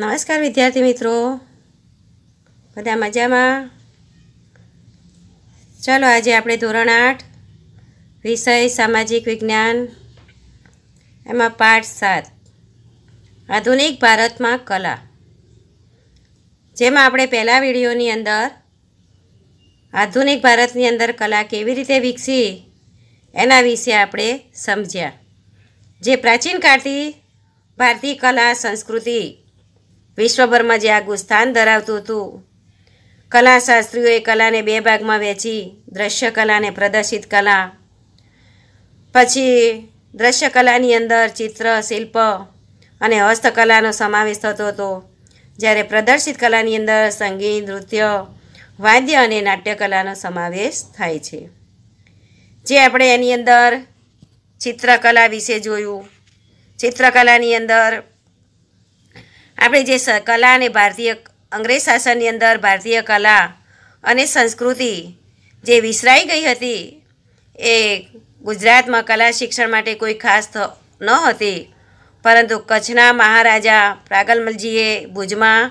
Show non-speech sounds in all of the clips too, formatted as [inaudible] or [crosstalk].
નમસ્કાર વિદ્યાર્થી મિત્રો બધા મજામાં ચાલો આજે આપણે ધોરણ આઠ વિષય સામાજિક વિજ્ઞાન એમાં પાઠ સાત આધુનિક ભારતમાં કલા જેમાં આપણે પહેલાં વિડીયોની અંદર આધુનિક ભારતની અંદર કલા કેવી રીતે વિકસી એના વિશે આપણે સમજ્યા જે પ્રાચીન કાળથી ભારતીય કલા સંસ્કૃતિ વિશ્વભરમાં જે આગવું સ્થાન ધરાવતું હતું કલાશાસ્ત્રીઓએ કલાને બે ભાગમાં વહેંચી દ્રશ્ય કલાને પ્રદર્શિત કલા પછી દ્રશ્ય કલાની અંદર ચિત્ર શિલ્પ અને હસ્તકલાનો સમાવેશ થતો હતો જ્યારે પ્રદર્શિત કલાની અંદર સંગીત નૃત્ય વાદ્ય અને નાટ્યકલાનો સમાવેશ થાય છે જે આપણે એની અંદર ચિત્રકલા વિશે જોયું ચિત્રકલાની અંદર આપણે જે કલા અને ભારતીય અંગ્રેજ શાસનની અંદર ભારતીય કલા અને સંસ્કૃતિ જે વિસરાઈ ગઈ હતી એ ગુજરાતમાં કલા શિક્ષણ માટે કોઈ ખાસ ન હતી પરંતુ કચ્છના મહારાજા પ્રાગલમલજીએ ભુજમાં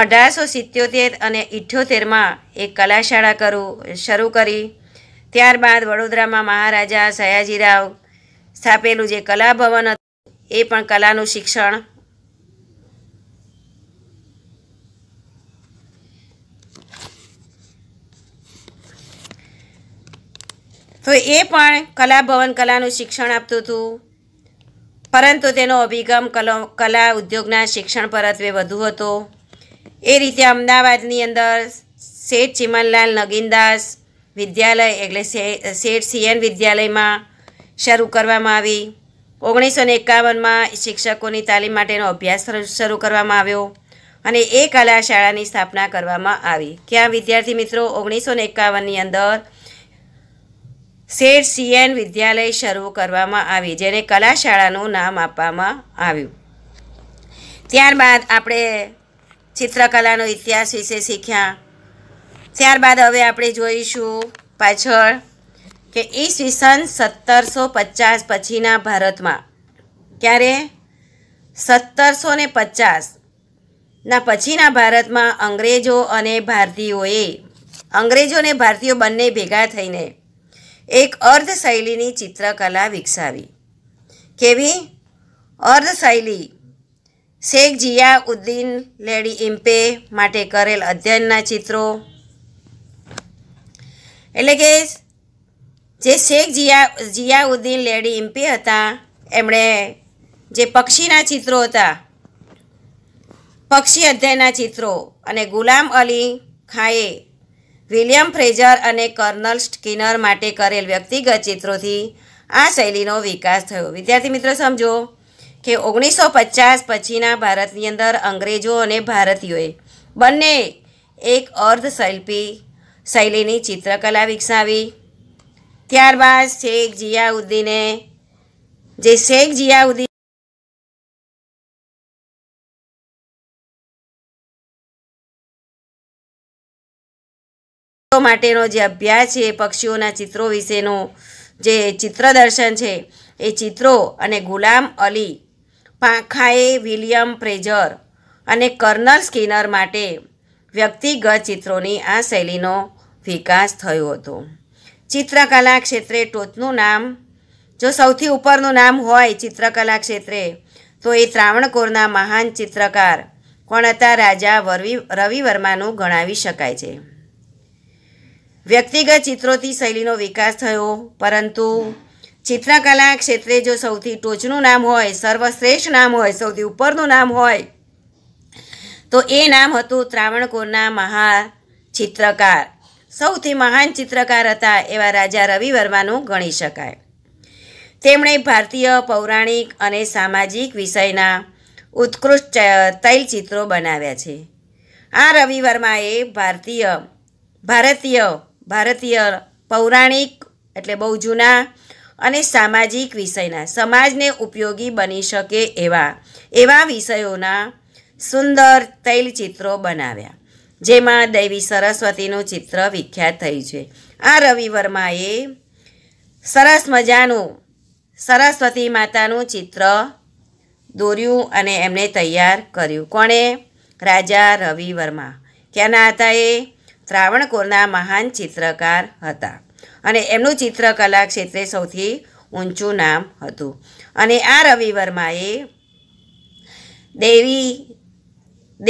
અઢારસો સિત્યોતેર અને ઇઠ્યોતેરમાં એક કલાશાળા કરું શરૂ કરી ત્યારબાદ વડોદરામાં મહારાજા સયાજીરાવ સ્થાપેલું જે કલાભવન હતું એ પણ કલાનું શિક્ષણ તો એ પણ કલાભવન કલાનું શિક્ષણ આપતું હતું પરંતુ તેનો અભિગમ કલા ઉદ્યોગના શિક્ષણ પરત્વે વધુ હતો એ રીતે અમદાવાદની અંદર શેઠ ચિમનલાલ નગીનદાસ વિદ્યાલય એટલે શેઠ સીએન વિદ્યાલયમાં શરૂ કરવામાં આવી ઓગણીસો ને એકાવનમાં શિક્ષકોની તાલીમ માટેનો અભ્યાસ શરૂ કરવામાં આવ્યો અને એ કલા શાળાની સ્થાપના કરવામાં આવી ક્યાં વિદ્યાર્થી મિત્રો ઓગણીસો ને એકાવનની અંદર શેઠ સીએન વિદ્યાલય શરૂ કરવામાં આવી જેને કલા શાળાનું નામ આપવામાં આવ્યું ત્યારબાદ આપણે ચિત્રકલાનો ઇતિહાસ વિશે શીખ્યા ત્યારબાદ હવે આપણે જોઈશું પાછળ કે ઈસવીસન સત્તરસો પચાસ પછીના ભારતમાં ક્યારે સત્તરસો ને પચાસના પછીના ભારતમાં અંગ્રેજો અને ભારતીયોએ અંગ્રેજો અને ભારતીયો બંને ભેગા થઈને એક અર્ધ શૈલીની ચિત્રકલા વિકસાવી કેવી અર્ધ શૈલી શેખ જિયાઉદ્દીન લેડી ઇમ્પે માટે કરેલ અધ્યયનના ચિત્રો એટલે કે જે શેખ જિયા જિયાઉદ્દીન લેડી ઇમ્પે હતા એમણે જે પક્ષીના ચિત્રો હતા પક્ષી અધ્યયના ચિત્રો અને ગુલામ અલી ખાએ વિલિયમ ફ્રેઝર અને કર્નલ સ્કિનર માટે કરેલ વ્યક્તિગત ચિત્રોથી આ શૈલીનો વિકાસ થયો વિદ્યાર્થી મિત્રો સમજો કે ઓગણીસો પચાસ પછીના ભારતની અંદર અંગ્રેજો અને ભારતીયોએ બંને એક અર્ધશિલ્પી શૈલીની ચિત્રકલા વિકસાવી ત્યારબાદ શેખ જિયાઉદ્દીને જે શેખ જિયાઉદ્દીન માટેનો જે અભ્યાસ છે એ પક્ષીઓના ચિત્રો વિશેનો જે ચિત્ર દર્શન છે એ ચિત્રો અને ગુલામ અલી પાંખાએ વિલિયમ પ્રેઝર અને કર્નલ સ્કિનર માટે વ્યક્તિગત ચિત્રોની આ શૈલીનો વિકાસ થયો હતો ચિત્રકલા ક્ષેત્રે ટોચનું નામ જો સૌથી ઉપરનું નામ હોય ચિત્રકલા ક્ષેત્રે તો એ ત્રાવણકોરના મહાન ચિત્રકાર કોણ હતા રાજા વરવી રવિ વર્માનું ગણાવી શકાય છે વ્યક્તિગત ચિત્રોથી શૈલીનો વિકાસ થયો પરંતુ ચિત્રકલા ક્ષેત્રે જો સૌથી ટોચનું નામ હોય સર્વશ્રેષ્ઠ નામ હોય સૌથી ઉપરનું નામ હોય તો એ નામ હતું ત્રાવણકોરના મહા ચિત્રકાર સૌથી મહાન ચિત્રકાર હતા એવા રાજા રવિ વર્માનું ગણી શકાય તેમણે ભારતીય પૌરાણિક અને સામાજિક વિષયના ઉત્કૃષ્ટ તૈલચિત્રો બનાવ્યા છે આ રવિ વર્માએ ભારતીય ભારતીય ભારતીય પૌરાણિક એટલે બહુ જૂના અને સામાજિક વિષયના સમાજને ઉપયોગી બની શકે એવા એવા વિષયોના સુંદર તૈલચિત્રો બનાવ્યા જેમાં દૈવી સરસ્વતીનું ચિત્ર વિખ્યાત થયું છે આ રવિ વર્માએ સરસ મજાનું સરસ્વતી માતાનું ચિત્ર દોર્યું અને એમને તૈયાર કર્યું કોણે રાજા રવિ વર્મા ક્યાંના હતા એ ત્રાવણકોરના મહાન ચિત્રકાર હતા અને એમનું ચિત્રકલા ક્ષેત્રે સૌથી ઊંચું નામ હતું અને આ રવિ એ દેવી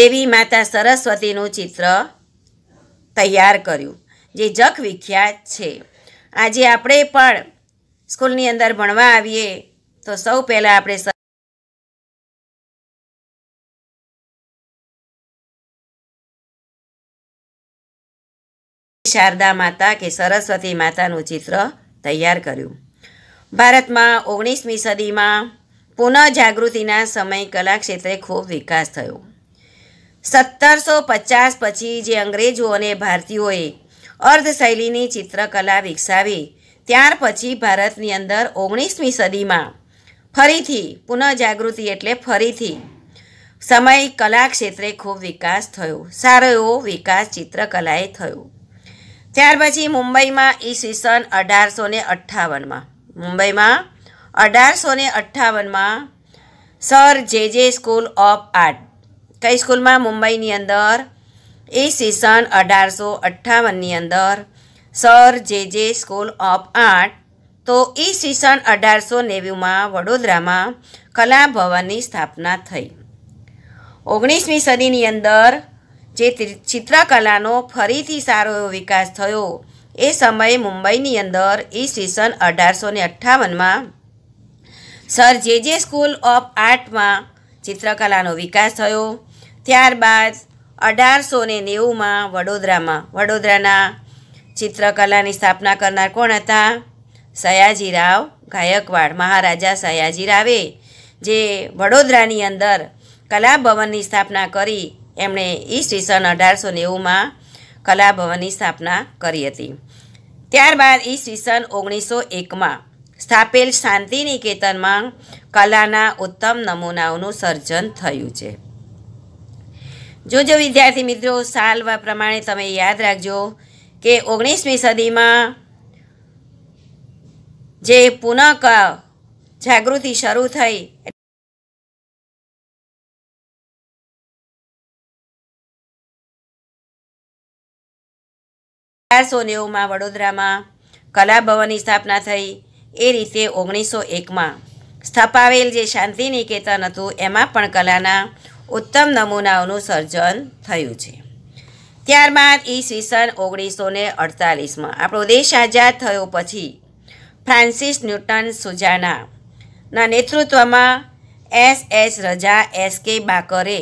દેવી માતા સરસ્વતીનું ચિત્ર તૈયાર કર્યું જે જગ વિખ્યાત છે આજે આપણે પણ સ્કૂલની અંદર ભણવા આવીએ તો સૌ પહેલાં આપણે શારદા માતા કે સરસ્વતી માતાનું ચિત્ર તૈયાર કર્યું ભારતમાં ઓગણીસમી સદીમાં પુનઃજાગૃતિના સમય કલા ક્ષેત્રે ખૂબ વિકાસ થયો સત્તરસો પચાસ પછી જે અંગ્રેજો અને ભારતીયોએ અર્ધશૈલીની ચિત્રકલા વિકસાવી ત્યાર પછી ભારતની અંદર ઓગણીસમી સદીમાં ફરીથી પુનઃજાગૃતિ એટલે ફરીથી સમય કલા ક્ષેત્રે ખૂબ વિકાસ થયો સારો એવો વિકાસ ચિત્રકલાએ થયો ત્યાર પછી મુંબઈમાં ઈસવીસન અઢારસો ને અઠ્ઠાવનમાં મુંબઈમાં અઢારસો ને અઠ્ઠાવનમાં સર જે જે સ્કૂલ ઓફ આર્ટ કઈ સ્કૂલમાં મુંબઈની અંદર ઈસવીસન અઢારસો અઠ્ઠાવનની અંદર સર જે જે સ્કૂલ ઓફ આર્ટ તો ઈસવીસન અઢારસો નેવ્યુંમાં વડોદરામાં કલા ભવનની સ્થાપના થઈ ઓગણીસમી સદીની અંદર જે ચિત્રકલાનો ફરીથી સારો એવો વિકાસ થયો એ સમયે મુંબઈની અંદર ઈસવીસન અઢારસો ને અઠ્ઠાવનમાં સર જે જે સ્કૂલ ઓફ આર્ટમાં ચિત્રકલાનો વિકાસ થયો ત્યારબાદ અઢારસો ને નેવુંમાં વડોદરામાં વડોદરાના ચિત્રકલાની સ્થાપના કરનાર કોણ હતા સયાજીરાવ ગાયકવાડ મહારાજા સયાજીરાવે જે વડોદરાની અંદર કલાભવનની સ્થાપના કરી એમણે ઈસવીસન અઢારસો નેવુંમાં કલાભવનની સ્થાપના કરી હતી ત્યારબાદ ઈસવીસન ઓગણીસો એકમાં સ્થાપેલ શાંતિનિકેતનમાં કલાના ઉત્તમ નમૂનાઓનું સર્જન થયું છે જો જો વિદ્યાર્થી મિત્રો સાલ પ્રમાણે તમે યાદ રાખજો કે ઓગણીસમી સદીમાં જે પુનઃ જાગૃતિ શરૂ થઈ અઢારસો નેવુંમાં વડોદરામાં કલાભવનની સ્થાપના થઈ એ રીતે ઓગણીસો એકમાં સ્થપાવેલ જે શાંતિ નિકેતન હતું એમાં પણ કલાના ઉત્તમ નમૂનાઓનું સર્જન થયું છે ત્યારબાદ ઈસવીસન ઓગણીસો ને અડતાલીસમાં આપણો દેશ આઝાદ થયો પછી ફ્રાન્સિસ ન્યૂટન સુજાનાના નેતૃત્વમાં એસ એસ રજા એસ કે બાકરે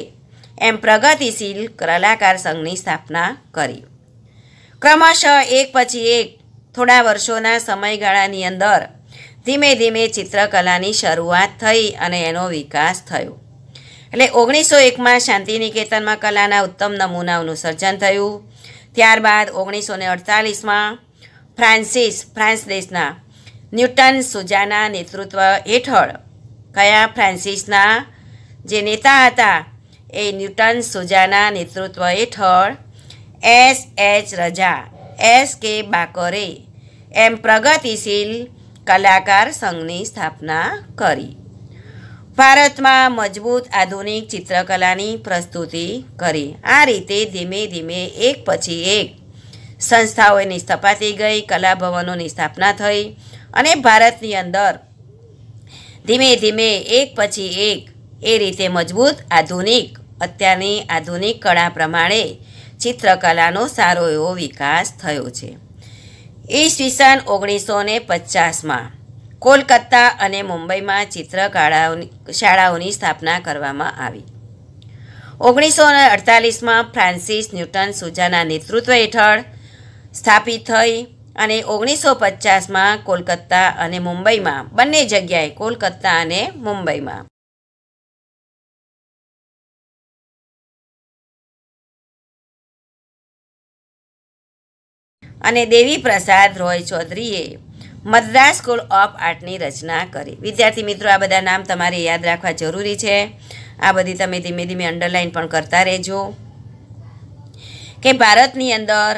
એમ પ્રગતિશીલ કલાકાર સંઘની સ્થાપના કરી ક્રમશઃ એક પછી એક થોડા વર્ષોના સમયગાળાની અંદર ધીમે ધીમે ચિત્રકલાની શરૂઆત થઈ અને એનો વિકાસ થયો એટલે ઓગણીસો એકમાં શાંતિનિકેતનમાં કલાના ઉત્તમ નમૂનાઓનું સર્જન થયું ત્યારબાદ ઓગણીસો ને અડતાલીસમાં ફ્રાન્સિસ ફ્રાન્સ દેશના ન્યૂટન સુજાના નેતૃત્વ હેઠળ કયા ફ્રાન્સિસના જે નેતા હતા એ ન્યૂટન સુજાના નેતૃત્વ હેઠળ એસ એચ રજા એસ કે બાકરે એમ પ્રગતિશીલ કલાકાર સંઘની સ્થાપના કરી ભારતમાં મજબૂત આધુનિક ચિત્રકલાની પ્રસ્તુતિ કરી આ રીતે ધીમે ધીમે એક પછી એક સંસ્થાઓની સ્થપાતી ગઈ કલાભવનોની સ્થાપના થઈ અને ભારતની અંદર ધીમે ધીમે એક પછી એક એ રીતે મજબૂત આધુનિક અત્યારની આધુનિક કળા પ્રમાણે ચિત્રકલાનો સારો એવો વિકાસ થયો છે ઈસવીસન ઓગણીસો ને પચાસમાં કોલકાતા અને મુંબઈમાં ચિત્રકળાઓની શાળાઓની સ્થાપના કરવામાં આવી ઓગણીસો ને અડતાલીસમાં ફ્રાન્સિસ ન્યૂટન સુજાના નેતૃત્વ હેઠળ સ્થાપિત થઈ અને ઓગણીસો પચાસમાં કોલકાતા અને મુંબઈમાં બંને જગ્યાએ કોલકાતા અને મુંબઈમાં અને દેવી પ્રસાદ રોય ચૌધરીએ મદ્રાસ સ્કૂલ ઓફ આર્ટની રચના કરી વિદ્યાર્થી મિત્રો આ બધા નામ તમારે યાદ રાખવા જરૂરી છે આ બધી તમે ધીમે ધીમે અંડરલાઇન પણ કરતા રહેજો કે ભારતની અંદર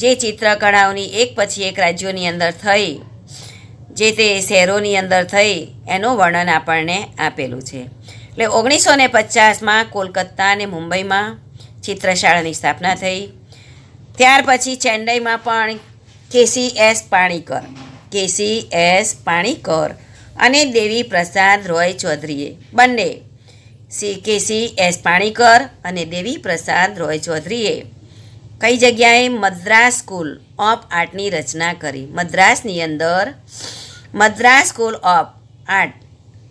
જે ચિત્રકળાઓની એક પછી એક રાજ્યોની અંદર થઈ જે તે શહેરોની અંદર થઈ એનું વર્ણન આપણને આપેલું છે એટલે ઓગણીસો ને પચાસમાં કોલકાતા અને મુંબઈમાં ચિત્રશાળાની સ્થાપના થઈ ત્યાર પછી ચેન્નઈમાં પણ કેસી એસ પાણીકર કેસી એસ પાણીકર અને દેવી પ્રસાદ રોય ચૌધરીએ બંને સી કેસી એસ પાણીકર અને દેવી પ્રસાદ રોય ચૌધરીએ કઈ જગ્યાએ મદ્રાસ સ્કૂલ ઓફ આર્ટની રચના કરી મદ્રાસની અંદર Madras school of art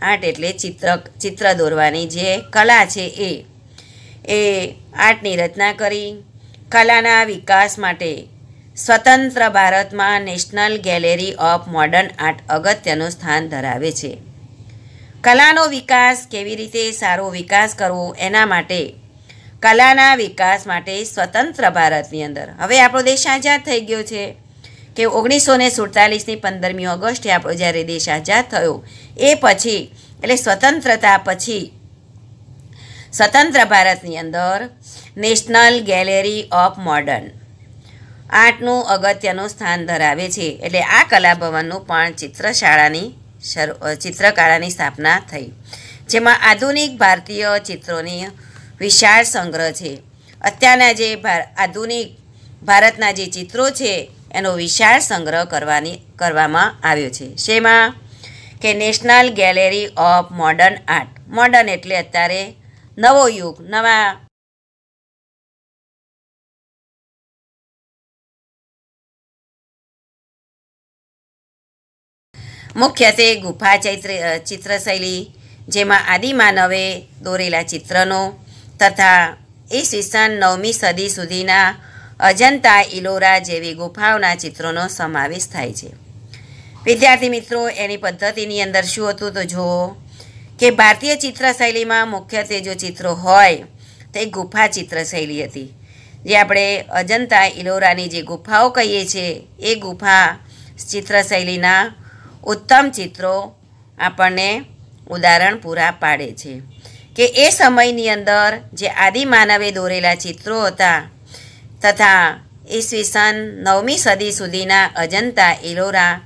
art એટલે ચિત્ર ચિત્ર દોરવાની જે કલા છે એ એ આર્ટની રચના કરી કલાના વિકાસ માટે સ્વતંત્ર ભારતમાં national gallery of modern art અગત્યનું સ્થાન ધરાવે છે કલાનો વિકાસ કેવી રીતે સારો વિકાસ કરવો એના માટે કલાના વિકાસ માટે સ્વતંત્ર ભારતની અંદર હવે આપણો દેશ આઝાદ થઈ ગયો છે કે ઓગણીસો ને સુડતાલીસની પંદરમી ઓગસ્ટે આપણો જ્યારે દેશ આઝાદ થયો એ પછી એટલે સ્વતંત્રતા પછી સ્વતંત્ર ભારતની અંદર નેશનલ ગેલેરી ઓફ મોડર્ન આર્ટનું અગત્યનું સ્થાન ધરાવે છે એટલે આ કલાભવનનું પણ ચિત્રશાળાની ચિત્રકળાની સ્થાપના થઈ જેમાં આધુનિક ભારતીય ચિત્રોની વિશાળ સંગ્રહ છે અત્યારના જે આધુનિક ભારતના જે ચિત્રો છે એનો વિશાળ સંગ્રહ કરવાની કરવામાં આવ્યો છે શેમાં કે national gallery of modern art modern એટલે અત્યારે નવો યુગ નવા મુખ્યત્વે ગુફા ચૈત્ર ચિત્રશૈલી જેમાં આદિમાનવે દોરેલા ચિત્રનો તથા ઈસવીસન નવમી સદી સુધીના અજંતા ઇલોરા જેવી ગુફાઓના ચિત્રોનો સમાવેશ થાય છે વિદ્યાર્થી મિત્રો એની પદ્ધતિની અંદર શું હતું તો જુઓ કે ભારતીય ચિત્રશૈલીમાં મુખ્યત્વે જો ચિત્રો હોય તો એ ગુફા ચિત્રશૈલી હતી જે આપણે અજંતા ઇલોરાની જે ગુફાઓ કહીએ છીએ એ ગુફા ચિત્રશૈલીના ઉત્તમ ચિત્રો આપણને ઉદાહરણ પૂરા પાડે છે કે એ સમયની અંદર જે આદિ માનવે દોરેલા ચિત્રો હતા તથા ઈસવીસન નવમી સદી સુધીના અજંતા એલોરા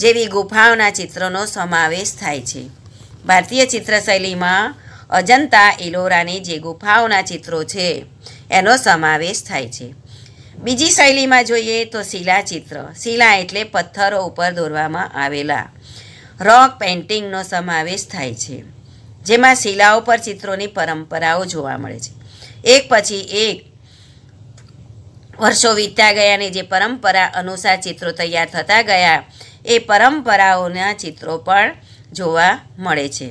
જેવી ગુફાઓના ચિત્રોનો સમાવેશ થાય છે ભારતીય ચિત્રશૈલીમાં અજંતા એલોરાની જે ગુફાઓના ચિત્રો છે એનો સમાવેશ થાય છે બીજી શૈલીમાં જોઈએ તો શિલાચિત્ર શિલા એટલે પથ્થરો ઉપર દોરવામાં આવેલા રોક પેઇન્ટિંગનો સમાવેશ થાય છે જેમાં શિલાઓ પર ચિત્રોની પરંપરાઓ જોવા મળે છે એક પછી એક વર્ષો વીતતા ગયાની જે પરંપરા અનુસાર ચિત્રો તૈયાર થતા ગયા એ પરંપરાઓના ચિત્રો પણ જોવા મળે છે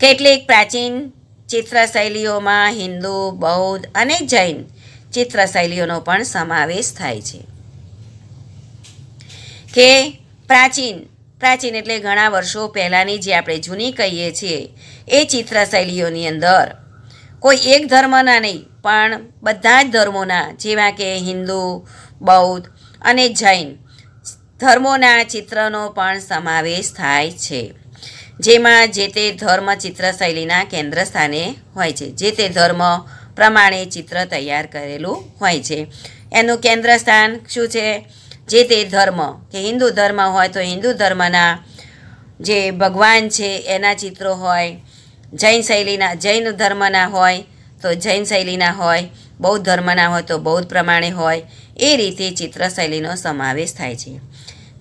કેટલીક પ્રાચીન ચિત્ર શૈલીઓમાં હિન્દુ બૌદ્ધ અને જૈન ચિત્રશૈલીઓનો પણ સમાવેશ થાય છે કે પ્રાચીન પ્રાચીન એટલે ઘણા વર્ષો પહેલાંની જે આપણે જૂની કહીએ છીએ એ ચિત્રશૈલીઓની અંદર કોઈ એક ધર્મના નહીં પણ બધા જ ધર્મોના જેવા કે હિન્દુ બૌદ્ધ અને જૈન ધર્મોના ચિત્રનો પણ સમાવેશ થાય છે જેમાં જે તે ધર્મ ચિત્રશૈલીના કેન્દ્ર સ્થાને હોય છે જે તે ધર્મ પ્રમાણે ચિત્ર તૈયાર કરેલું હોય છે એનું કેન્દ્ર સ્થાન શું છે જે તે ધર્મ કે હિન્દુ ધર્મ હોય તો હિન્દુ ધર્મના જે ભગવાન છે એના ચિત્રો હોય જૈન શૈલીના જૈન ધર્મના હોય તો જૈન શૈલીના હોય બૌદ્ધ ધર્મના હોય તો બૌદ્ધ પ્રમાણે હોય એ રીતે ચિત્ર શૈલીનો સમાવેશ થાય છે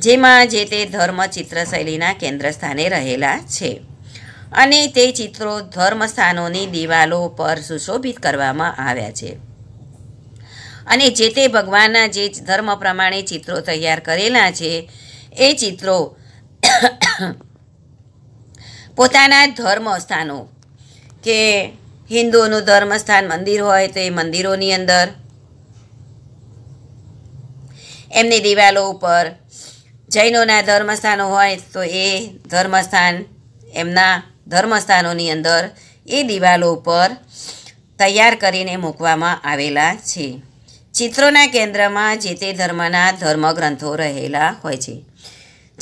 જેમાં જે તે ધર્મ ચિત્રશૈલીના સ્થાને રહેલા છે અને તે ચિત્રો ધર્મસ્થાનોની દિવાલો પર સુશોભિત કરવામાં આવ્યા છે અને જે તે ભગવાનના જે ધર્મ પ્રમાણે ચિત્રો તૈયાર કરેલા છે એ ચિત્રો પોતાના ધર્મ સ્થાનો કે હિન્દુઓનું ધર્મસ્થાન મંદિર હોય તો એ મંદિરોની અંદર એમની દિવાલો ઉપર જૈનોના ધર્મસ્થાનો હોય તો એ ધર્મસ્થાન એમના ધર્મસ્થાનોની અંદર એ દિવાલો ઉપર તૈયાર કરીને મૂકવામાં આવેલા છે ચિત્રોના કેન્દ્રમાં જે તે ધર્મના ધર્મગ્રંથો રહેલા હોય છે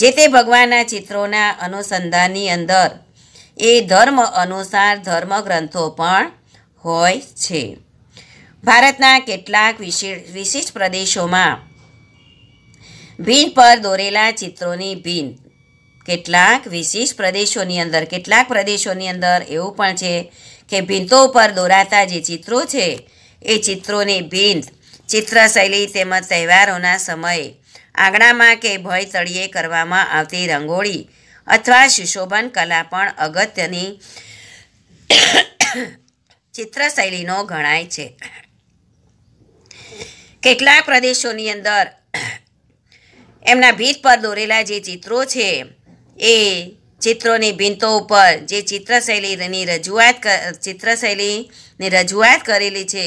જે તે ભગવાનના ચિત્રોના અનુસંધાનની અંદર એ ધર્મ અનુસાર ધર્મગ્રંથો પણ હોય છે ભારતના કેટલાક વિશિષ્ટ પ્રદેશોમાં ભીન પર દોરેલા ચિત્રોની ભીન કેટલાક વિશિષ્ટ પ્રદેશોની અંદર કેટલાક પ્રદેશોની અંદર એવું પણ છે કે ભીંતો ઉપર દોરાતા જે ચિત્રો છે એ ચિત્રોની ભીંત ચિત્રશૈલી તેમજ તહેવારોના સમયે આંગણામાં કે ભય તળિયે કરવામાં આવતી રંગોળી અથવા સુશોભન કલા પણ અગત્યની ચિત્રશૈલીનો ગણાય છે કેટલાક પ્રદેશોની અંદર એમના ભીત પર દોરેલા જે ચિત્રો છે એ ચિત્રોની ભીંતો ઉપર જે ચિત્રશૈલીની રજૂઆત ચિત્રશૈલીની રજૂઆત કરેલી છે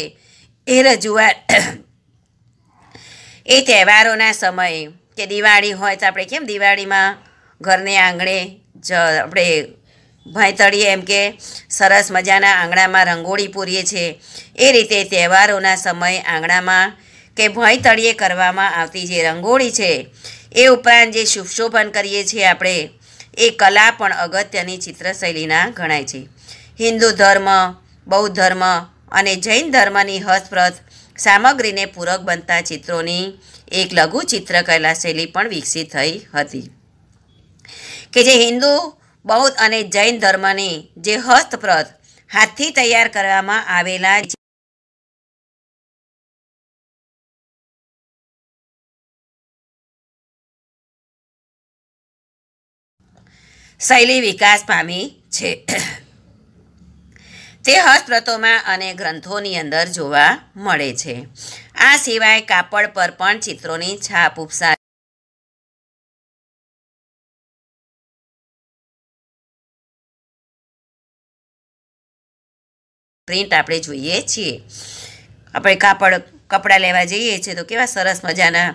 એ રજૂઆત એ તહેવારોના સમયે કે દિવાળી હોય તો આપણે કેમ દિવાળીમાં ઘરને આંગણે જ આપણે ભયતળી એમ કે સરસ મજાના આંગણામાં રંગોળી પૂરીએ છીએ એ રીતે તહેવારોના સમયે આંગણામાં કે ભયતળીએ કરવામાં આવતી જે રંગોળી છે એ ઉપરાંત જે શુભશોભન કરીએ છીએ આપણે એ કલા પણ અગત્યની ચિત્રશૈલીના ગણાય છે હિન્દુ ધર્મ બૌદ્ધ ધર્મ અને જૈન ધર્મની હસ્તપ્રદ સામગ્રીને પૂરક બનતા ચિત્રોની એક લઘુ ચિત્રકલા શૈલી પણ વિકસિત થઈ હતી કે જે હિન્દુ બૌદ્ધ અને જૈન ધર્મની જે હસ્તપ્રદ હાથથી તૈયાર કરવામાં આવેલા શૈલી વિકાસ પામી છે તે હસ્તપ્રતોમાં અને ગ્રંથોની અંદર જોવા મળે છે આ સિવાય કાપડ પર પણ ચિત્રોની છાપ ઉપસા પ્રિન્ટ આપણે જોઈએ છીએ આપણે કાપડ કપડાં લેવા જઈએ છીએ તો કેવા સરસ મજાના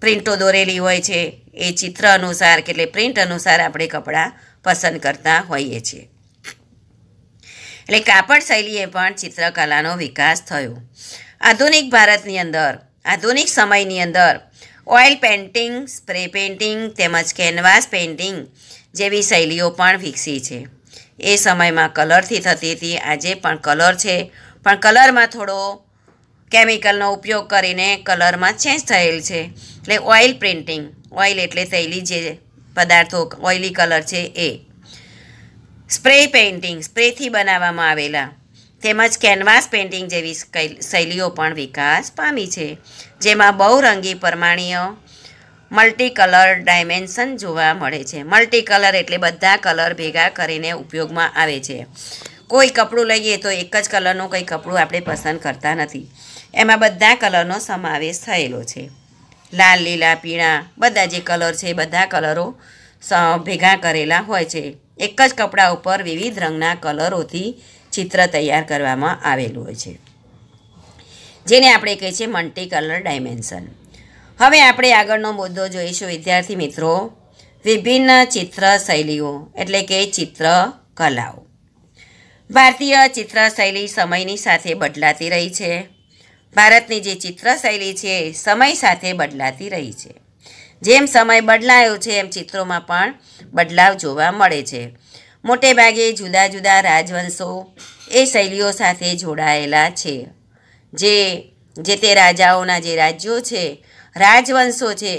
પ્રિન્ટો દોરેલી હોય છે એ ચિત્ર અનુસાર કે એટલે પ્રિન્ટ અનુસાર આપણે કપડાં પસંદ કરતા હોઈએ છીએ એટલે કાપડ શૈલીએ પણ ચિત્રકલાનો વિકાસ થયો આધુનિક ભારતની અંદર આધુનિક સમયની અંદર ઓઇલ પેઇન્ટિંગ સ્પ્રે પેઇન્ટિંગ તેમજ કેનવાસ પેઇન્ટિંગ જેવી શૈલીઓ પણ વિકસી છે એ સમયમાં કલરથી થતી હતી આજે પણ કલર છે પણ કલરમાં થોડો કેમિકલનો ઉપયોગ કરીને કલરમાં ચેન્જ થયેલ છે એટલે ઓઇલ પ્રિન્ટિંગ ઓઇલ એટલે તૈલી જે પદાર્થો ઓઇલી કલર છે એ સ્પ્રે પેઇન્ટિંગ સ્પ્રેથી બનાવવામાં આવેલા તેમજ કેનવાસ પેઇન્ટિંગ જેવી શૈલીઓ પણ વિકાસ પામી છે જેમાં બહુરંગી પરમાણીય મલ્ટી કલર ડાયમેન્શન જોવા મળે છે મલ્ટી કલર એટલે બધા કલર ભેગા કરીને ઉપયોગમાં આવે છે કોઈ કપડું લઈએ તો એક જ કલરનું કંઈ કપડું આપણે પસંદ કરતા નથી એમાં બધા કલરનો સમાવેશ થયેલો છે લાલ લીલા પીળા બધા જે કલર છે બધા કલરો ભેગા કરેલા હોય છે એક જ કપડાં ઉપર વિવિધ રંગના કલરોથી ચિત્ર તૈયાર કરવામાં આવેલું હોય છે જેને આપણે કહીએ છીએ મલ્ટી કલર ડાયમેન્શન હવે આપણે આગળનો મુદ્દો જોઈશું વિદ્યાર્થી મિત્રો વિભિન્ન ચિત્ર શૈલીઓ એટલે કે ચિત્ર કલાઓ ભારતીય ચિત્ર શૈલી સમયની સાથે બદલાતી રહી છે ભારતની જે ચિત્રશૈલી છે એ સમય સાથે બદલાતી રહી છે જેમ સમય બદલાયો છે એમ ચિત્રોમાં પણ બદલાવ જોવા મળે છે મોટે ભાગે જુદા જુદા રાજવંશો એ શૈલીઓ સાથે જોડાયેલા છે જે જે તે રાજાઓના જે રાજ્યો છે રાજવંશો છે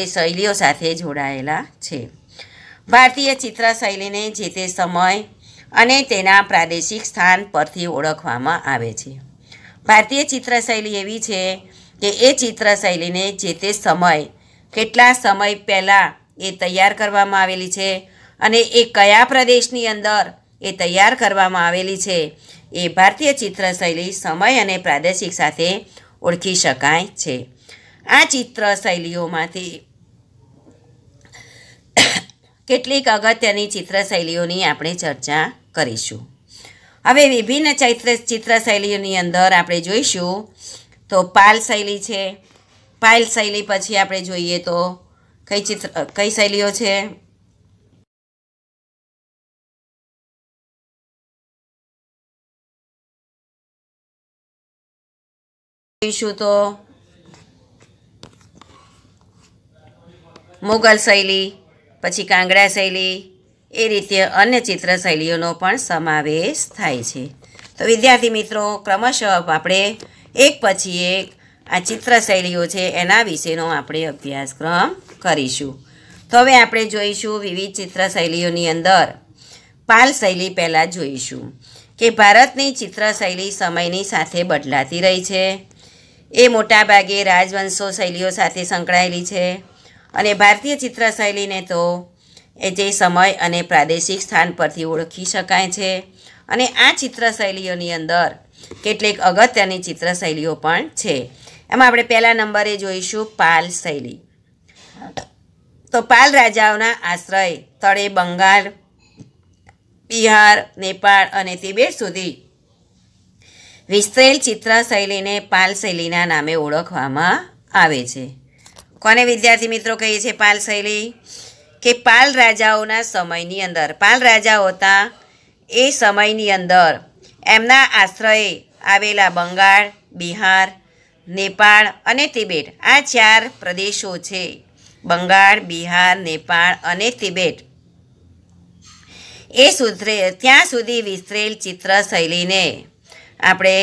એ શૈલીઓ સાથે જોડાયેલા છે ભારતીય ચિત્રશૈલીને જે તે સમય અને તેના પ્રાદેશિક સ્થાન પરથી ઓળખવામાં આવે છે ભારતીય ચિત્રશૈલી એવી છે કે એ ચિત્રશૈલીને જે તે સમય કેટલા સમય પહેલાં એ તૈયાર કરવામાં આવેલી છે અને એ કયા પ્રદેશની અંદર એ તૈયાર કરવામાં આવેલી છે એ ભારતીય ચિત્રશૈલી સમય અને પ્રાદેશિક સાથે ઓળખી શકાય છે આ ચિત્રશૈલીઓમાંથી [coughs] કેટલીક અગત્યની ચિત્રશૈલીઓની આપણે ચર્ચા કરીશું હવે વિભિન્ન ચૈત્ર ચિત્ર શૈલીઓની અંદર આપણે જોઈશું તો પાલ શૈલી છે પાલ શૈલી પછી આપણે જોઈએ તો કઈ ચિત્ર કઈ શૈલીઓ છે તો મુગલ શૈલી પછી કાંગડા શૈલી એ રીતે અન્ય ચિત્ર શૈલીઓનો પણ સમાવેશ થાય છે તો વિદ્યાર્થી મિત્રો ક્રમશઃ આપણે એક પછી એક આ ચિત્ર શૈલીઓ છે એના વિશેનો આપણે અભ્યાસક્રમ કરીશું તો હવે આપણે જોઈશું વિવિધ ચિત્ર શૈલીઓની અંદર પાલ શૈલી પહેલાં જોઈશું કે ભારતની ચિત્રશૈલી સમયની સાથે બદલાતી રહી છે એ મોટાભાગે રાજવંશો શૈલીઓ સાથે સંકળાયેલી છે અને ભારતીય ચિત્ર શૈલીને તો એ જે સમય અને પ્રાદેશિક સ્થાન પરથી ઓળખી શકાય છે અને આ ચિત્રશૈલીઓની અંદર કેટલીક અગત્યની ચિત્રશૈલીઓ પણ છે એમાં આપણે પહેલા નંબરે જોઈશું પાલ શૈલી તો પાલ રાજાઓના આશ્રય તળે બંગાળ બિહાર નેપાળ અને તિબેટ સુધી વિસ્તરેલ ચિત્રશૈલીને પાલ શૈલીના નામે ઓળખવામાં આવે છે કોને વિદ્યાર્થી મિત્રો કહીએ છીએ પાલ શૈલી કે પાલ રાજાઓના સમયની અંદર પાલ રાજાઓ હતા એ સમયની અંદર એમના આશ્રયે આવેલા બંગાળ બિહાર નેપાળ અને તિબેટ આ ચાર પ્રદેશો છે બંગાળ બિહાર નેપાળ અને તિબેટ એ સુધરે ત્યાં સુધી વિસ્તરેલ ચિત્ર શૈલીને આપણે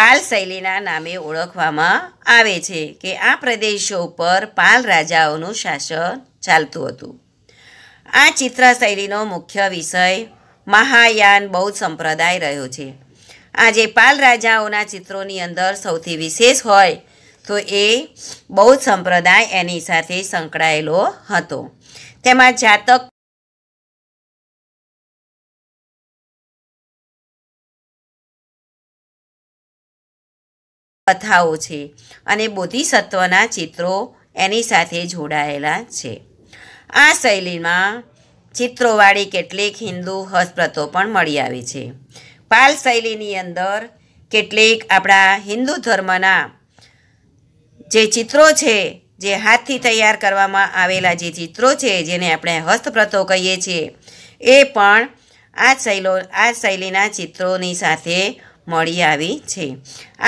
પાલ શૈલીના નામે ઓળખવામાં આવે છે કે આ પ્રદેશો પર પાલ રાજાઓનું શાસન ચાલતું હતું આ ચિત્ર શૈલીનો મુખ્ય વિષય મહાયાન બૌદ્ધ સંપ્રદાય રહ્યો છે આજે પાલ રાજાઓના ચિત્રોની અંદર સૌથી વિશેષ હોય તો એ બૌદ્ધ સંપ્રદાય એની સાથે સંકળાયેલો હતો તેમાં જાતક કથાઓ છે અને બોધિસત્વના ચિત્રો એની સાથે જોડાયેલા છે આ શૈલીમાં ચિત્રોવાળી કેટલીક હિન્દુ હસ્તપ્રતો પણ મળી આવી છે પાલ શૈલીની અંદર કેટલીક આપણા હિન્દુ ધર્મના જે ચિત્રો છે જે હાથથી તૈયાર કરવામાં આવેલા જે ચિત્રો છે જેને આપણે હસ્તપ્રતો કહીએ છીએ એ પણ આ શૈલો આ શૈલીના ચિત્રોની સાથે મળી આવી છે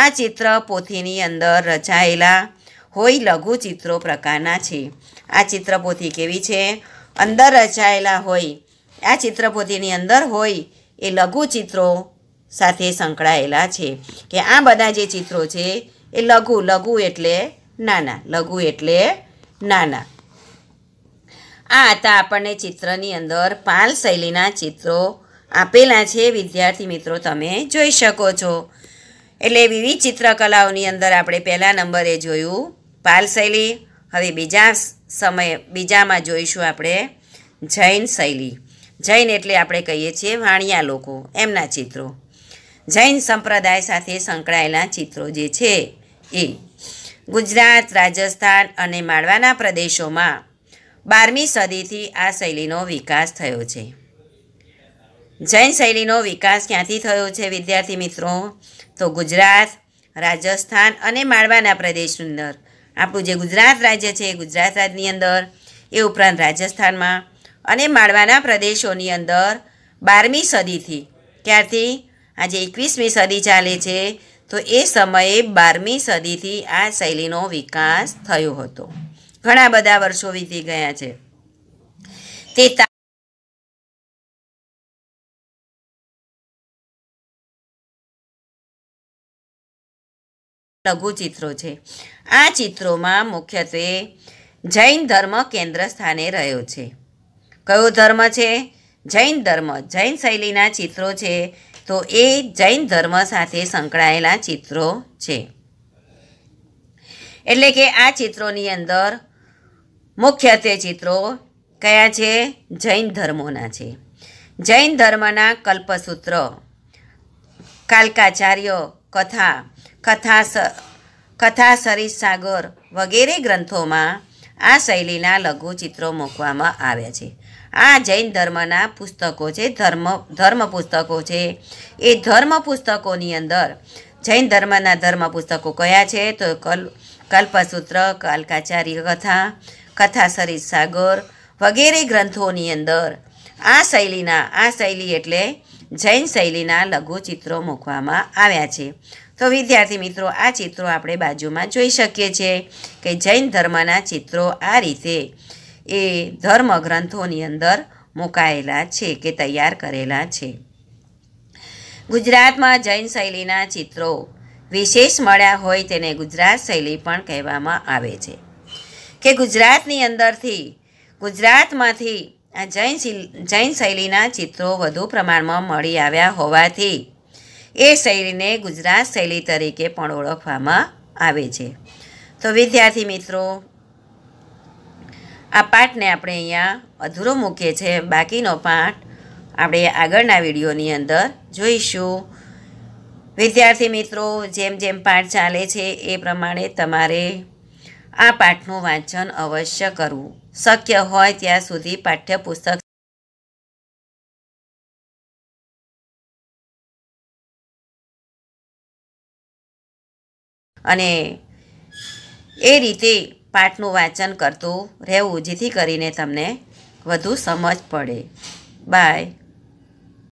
આ ચિત્ર પોથીની અંદર રચાયેલા હોય લઘુ ચિત્રો પ્રકારના છે આ ચિત્રપોથી કેવી છે અંદર રચાયેલા હોય આ ચિત્રપોથીની અંદર હોય એ લઘુ ચિત્રો સાથે સંકળાયેલા છે કે આ બધા જે ચિત્રો છે એ લઘુ લઘુ એટલે નાના લઘુ એટલે નાના આ હતા આપણને ચિત્રની અંદર પાલ શૈલીના ચિત્રો આપેલા છે વિદ્યાર્થી મિત્રો તમે જોઈ શકો છો એટલે વિવિધ ચિત્રકલાઓની અંદર આપણે પહેલા નંબરે જોયું પાલ શૈલી હવે બીજા સમયે બીજામાં જોઈશું આપણે જૈન શૈલી જૈન એટલે આપણે કહીએ છીએ વાણિયા લોકો એમના ચિત્રો જૈન સંપ્રદાય સાથે સંકળાયેલા ચિત્રો જે છે એ ગુજરાત રાજસ્થાન અને માળવાના પ્રદેશોમાં બારમી સદીથી આ શૈલીનો વિકાસ થયો છે જૈન શૈલીનો વિકાસ ક્યાંથી થયો છે વિદ્યાર્થી મિત્રો તો ગુજરાત રાજસ્થાન અને માળવાના પ્રદેશની અંદર આપણું જે ગુજરાત રાજ્ય છે ગુજરાત રાજ્યની અંદર એ ઉપરાંત રાજસ્થાનમાં અને માળવાના પ્રદેશોની અંદર બારમી સદીથી ક્યારથી આજે એકવીસમી સદી ચાલે છે તો એ સમયે બારમી સદીથી આ શૈલીનો વિકાસ થયો હતો ઘણા બધા વર્ષો વીતી ગયા છે તે લઘુ ચિત્રો છે આ ચિત્રોમાં મુખ્યત્વે જૈન ધર્મ કેન્દ્ર સ્થાને રહ્યો છે કયો ધર્મ છે જૈન ધર્મ જૈન શૈલીના ચિત્રો છે તો એ જૈન ધર્મ સાથે સંકળાયેલા ચિત્રો છે એટલે કે આ ચિત્રોની અંદર મુખ્યત્વે ચિત્રો કયા છે જૈન ધર્મોના છે જૈન ધર્મના કલ્પસૂત્ર કાલકાચાર્ય કથા કથા કથા સરિસાગર વગેરે ગ્રંથોમાં આ શૈલીના લઘુચિત્રો મૂકવામાં આવ્યા છે આ જૈન ધર્મના પુસ્તકો છે ધર્મ ધર્મ પુસ્તકો છે એ ધર્મ પુસ્તકોની અંદર જૈન ધર્મના ધર્મ પુસ્તકો કયા છે તો કલ કલ્પસૂત્ર કાલકાચાર્ય કથા કથા સરિત સાગર વગેરે ગ્રંથોની અંદર આ શૈલીના આ શૈલી એટલે જૈન શૈલીના લઘુચિત્રો મૂકવામાં આવ્યા છે તો વિદ્યાર્થી મિત્રો આ ચિત્રો આપણે બાજુમાં જોઈ શકીએ છીએ કે જૈન ધર્મના ચિત્રો આ રીતે એ ધર્મ ગ્રંથોની અંદર મુકાયેલા છે કે તૈયાર કરેલા છે ગુજરાતમાં જૈન શૈલીના ચિત્રો વિશેષ મળ્યા હોય તેને ગુજરાત શૈલી પણ કહેવામાં આવે છે કે ગુજરાતની અંદરથી ગુજરાતમાંથી આ જૈન જૈન શૈલીના ચિત્રો વધુ પ્રમાણમાં મળી આવ્યા હોવાથી એ શૈલીને ગુજરાત શૈલી તરીકે પણ ઓળખવામાં આવે છે તો વિદ્યાર્થી મિત્રો આ પાઠને આપણે અહીંયા અધૂરો મૂકીએ છીએ બાકીનો પાઠ આપણે આગળના વિડીયોની અંદર જોઈશું વિદ્યાર્થી મિત્રો જેમ જેમ પાઠ ચાલે છે એ પ્રમાણે તમારે આ પાઠનું વાંચન અવશ્ય કરવું શક્ય હોય ત્યાં સુધી પાઠ્યપુસ્તક અને એ રીતે પાઠનું વાંચન કરતું રહેવું જેથી કરીને તમને વધુ સમજ પડે બાય